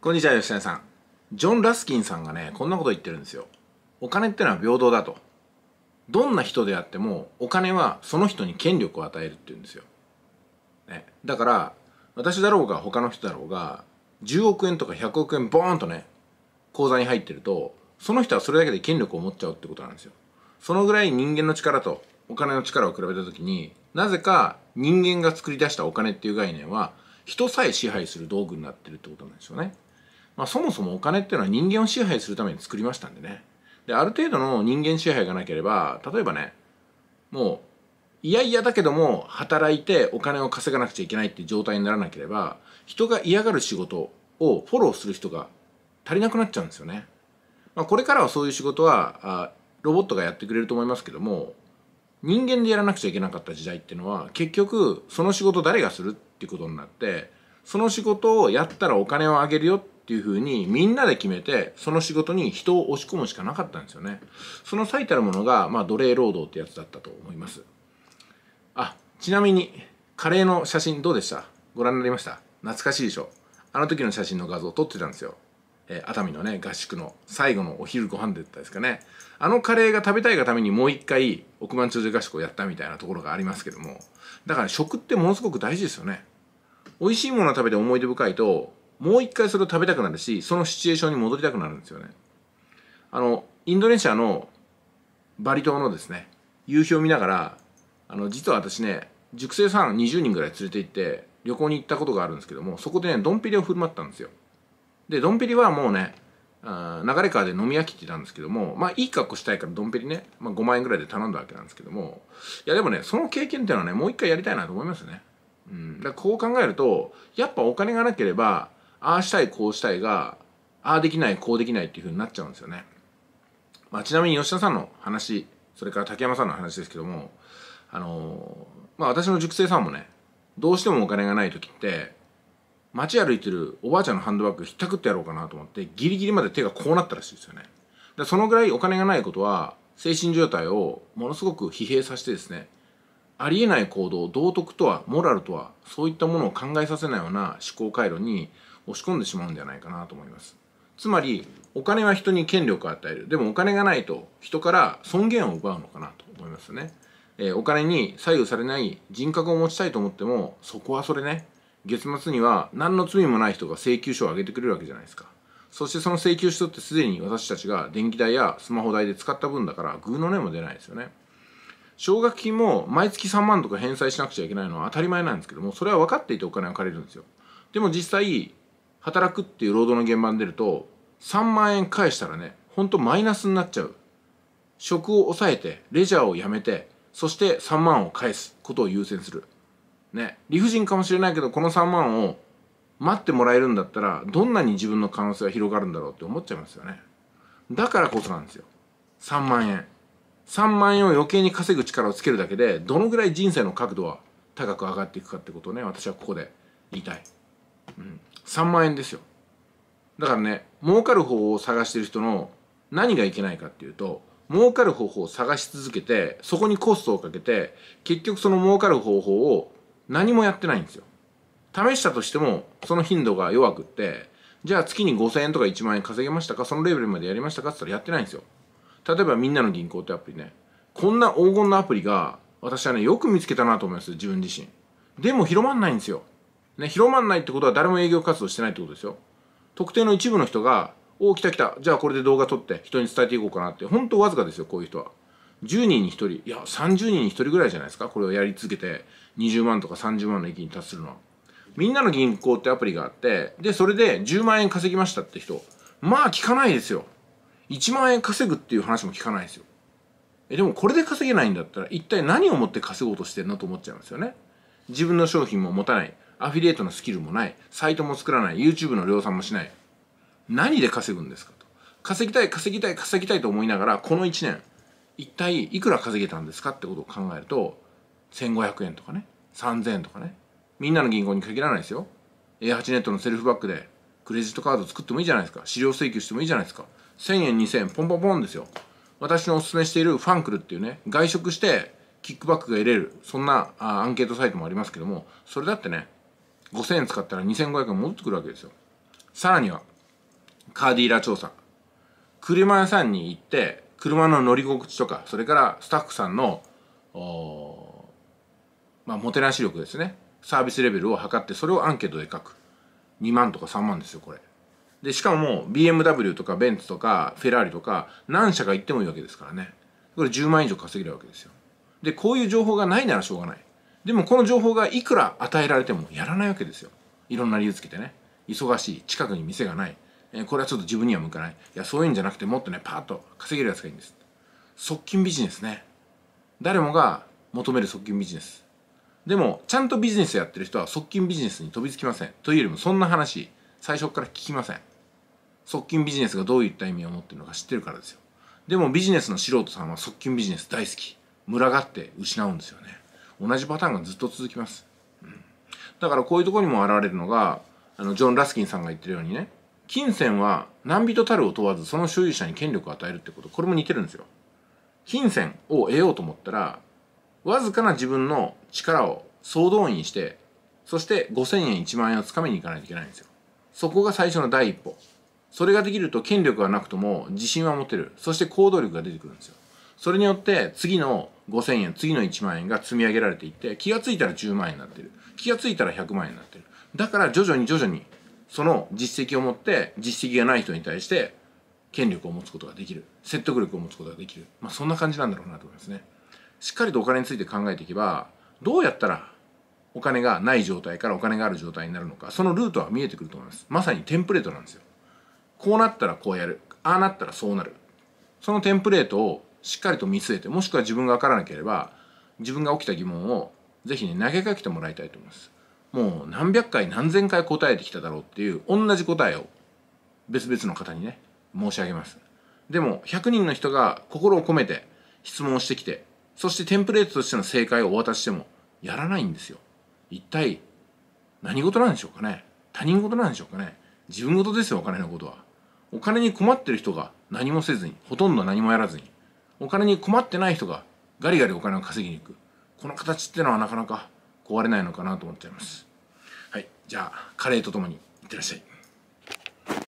こんにちは、吉谷さん。ジョン・ラスキンさんがね、こんなこと言ってるんですよ。お金ってのは平等だと。どんな人であっても、お金はその人に権力を与えるって言うんですよ。ね、だから、私だろうが他の人だろうが、10億円とか100億円ボーンとね、口座に入ってると、その人はそれだけで権力を持っちゃうってことなんですよ。そのぐらい人間の力とお金の力を比べた時に、なぜか人間が作り出したお金っていう概念は、人さえ支配する道具になってるってことなんですよね。まあ、そもそもお金っていうのは人間を支配するために作りましたんでねである程度の人間支配がなければ例えばねもう嫌々だけども働いてお金を稼がなくちゃいけないって状態にならなければ人が嫌がる仕事をフォローする人が足りなくなっちゃうんですよね。まあ、これからはそういう仕事はあロボットがやってくれると思いますけども人間でやらなくちゃいけなかった時代っていうのは結局その仕事誰がするっていうことになってその仕事をやったらお金をあげるよってっていうふうにみんなで決めてその仕事に人を押し込むしかなかったんですよねその最たるものが、まあ、奴隷労働ってやつだったと思いますあちなみにカレーの写真どうでしたご覧になりました懐かしいでしょあの時の写真の画像撮ってたんですよ、えー、熱海のね合宿の最後のお昼ご飯でったですかねあのカレーが食べたいがためにもう一回億万長者合宿をやったみたいなところがありますけどもだから食ってものすごく大事ですよね美味しいものを食べて思い出深いともう一回それを食べたくなるしそのシチュエーションに戻りたくなるんですよねあのインドネシアのバリ島のですね夕日を見ながらあの実は私ね熟成さん20人ぐらい連れて行って旅行に行ったことがあるんですけどもそこでねドンペリを振る舞ったんですよでドンペリはもうねあ流れ川で飲み飽きてたんですけどもまあいい格好したいからドンペリね、まあ、5万円ぐらいで頼んだわけなんですけどもいやでもねその経験っていうのはねもう一回やりたいなと思いますね、うん、だからこう考えるとやっぱお金がなければああしたいこうしたいがああできないこうできないっていうふうになっちゃうんですよね、まあ、ちなみに吉田さんの話それから竹山さんの話ですけどもあのまあ私の塾生さんもねどうしてもお金がない時って街歩いてるおばあちゃんのハンドバッグひったくってやろうかなと思ってギリギリまで手がこうなったらしいですよねでそのぐらいお金がないことは精神状態をものすごく疲弊させてですねありえない行動道徳とはモラルとはそういったものを考えさせないような思考回路に押し込んでしまうんじゃないかなと思いますつまりお金は人に権力を与えるでもお金がないと人から尊厳を奪うのかなと思いますよね、えー、お金に左右されない人格を持ちたいと思ってもそこはそれね月末には何の罪もない人が請求書を上げてくれるわけじゃないですかそしてその請求書ってすでに私たちが電気代やスマホ代で使った分だからグーの根も出ないですよね奨学金も毎月3万とか返済しなくちゃいけないのは当たり前なんですけどもそれは分かっていてお金を借りるんですよでも実際働くっていう労働の現場に出ると3万円返したらねほんとマイナスになっちゃう職を抑えてレジャーをやめてそして3万を返すことを優先するね理不尽かもしれないけどこの3万を待ってもらえるんだったらどんなに自分の可能性が広がるんだろうって思っちゃいますよねだからこそなんですよ3万円3万円を余計に稼ぐ力をつけるだけでどのぐらい人生の角度は高く上がっていくかってことをね私はここで言いたい、うん、3万円ですよだからね儲かる方法を探してる人の何がいけないかっていうと儲かる方法を探し続けてそこにコストをかけて結局その儲かる方法を何もやってないんですよ試したとしてもその頻度が弱くってじゃあ月に5000円とか1万円稼げましたかそのレベルまでやりましたかって言ったらやってないんですよ例えばみんなの銀行ってアプリねこんな黄金のアプリが私はねよく見つけたなと思います自分自身でも広まんないんですよね、広まんないってことは誰も営業活動してないってことですよ。特定の一部の人が、おお、来た来た、じゃあこれで動画撮って人に伝えていこうかなって、ほんとわずかですよ、こういう人は。10人に1人、いや、30人に1人ぐらいじゃないですか、これをやり続けて、20万とか30万の域に達するのは。みんなの銀行ってアプリがあって、で、それで10万円稼ぎましたって人、まあ聞かないですよ。1万円稼ぐっていう話も聞かないですよ。え、でもこれで稼げないんだったら、一体何をもって稼ごうとしてんのと思っちゃいますよね。自分の商品も持たない。アフィリエイトのスキルもない、サイトも作らない、YouTube の量産もしない。何で稼ぐんですかと。稼ぎたい、稼ぎたい、稼ぎたいと思いながら、この1年、一体いくら稼げたんですかってことを考えると、1500円とかね、3000円とかね。みんなの銀行に限らないですよ。A8 ネットのセルフバックで、クレジットカード作ってもいいじゃないですか。資料請求してもいいじゃないですか。1000円、2000円、ポンポンポンですよ。私のおすすめしているファンクルっていうね、外食してキックバックが得れる、そんなあアンケートサイトもありますけども、それだってね、5000円使ったら2500円戻ってくるわけですよさらにはカーディーラー調査車屋さんに行って車の乗り心地とかそれからスタッフさんのまあ、もてなし力ですねサービスレベルを測ってそれをアンケートで書く2万とか3万ですよこれでしかも BMW とかベンツとかフェラーリとか何社か行ってもいいわけですからねこれ10万以上稼げるわけですよでこういう情報がないならしょうがないでもこの情報がいくら与えられてもやらないわけですよいろんな理由つけてね忙しい近くに店がない、えー、これはちょっと自分には向かないいやそういうんじゃなくてもっとねパーッと稼げるやつがいいんです側近ビジネスね誰もが求める側近ビジネスでもちゃんとビジネスやってる人は側近ビジネスに飛びつきませんというよりもそんな話最初から聞きません側近ビジネスがどういった意味を持ってるのか知ってるからですよでもビジネスの素人さんは側近ビジネス大好き群がって失うんですよね同じパターンがずっと続きます、うん、だからこういうとこにも現れるのがあのジョン・ラスキンさんが言ってるようにね金銭は何人たるを問わずその所有者に権力を与えるってことこれも似てるんですよ金銭を得ようと思ったらわずかな自分の力を総動員してそして5000円1万円をつかみに行かないといけないんですよそこが最初の第一歩それができると権力がなくとも自信は持てるそして行動力が出てくるんですよそれによって次の5000円次の1万円が積み上げられていって気が付いたら10万円になってる気が付いたら100万円になってるだから徐々に徐々にその実績を持って実績がない人に対して権力を持つことができる説得力を持つことができる、まあ、そんな感じなんだろうなと思いますねしっかりとお金について考えていけばどうやったらお金がない状態からお金がある状態になるのかそのルートは見えてくると思いますまさにテンプレートなんですよこうなったらこうやるああなったらそうなるそのテンプレートをしっかりと見据えてもしくは自分が分からなければ自分が起きた疑問をぜひね投げかけてもらいたいと思います。もう何百回何千回答えてきただろうっていう同じ答えを別々の方にね申し上げます。でも100人の人が心を込めて質問をしてきてそしてテンプレートとしての正解をお渡ししてもやらないんですよ。一体何事なんでしょうかね他人事なんでしょうかね自分事ですよお金のことは。お金に困ってる人が何もせずにほとんど何もやらずにお金に困ってない人がガリガリお金を稼ぎに行くこの形ってのはなかなか壊れないのかなと思っちゃいますはいじゃあカレーとともにいってらっしゃい